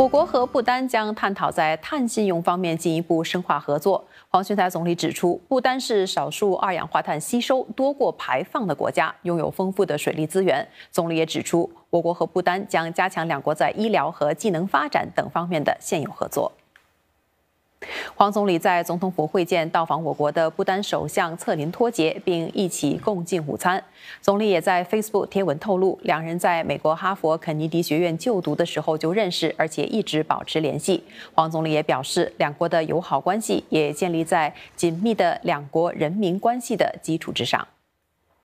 我国和不丹将探讨在碳信用方面进一步深化合作。黄循才总理指出，不丹是少数二氧化碳吸收多过排放的国家，拥有丰富的水利资源。总理也指出，我国和不丹将加强两国在医疗和技能发展等方面的现有合作。黄总理在总统府会见到访我国的不丹首相策林托杰，并一起共进午餐。总理也在 Facebook 贴文透露，两人在美国哈佛肯尼迪学院就读的时候就认识，而且一直保持联系。黄总理也表示，两国的友好关系也建立在紧密的两国人民关系的基础之上。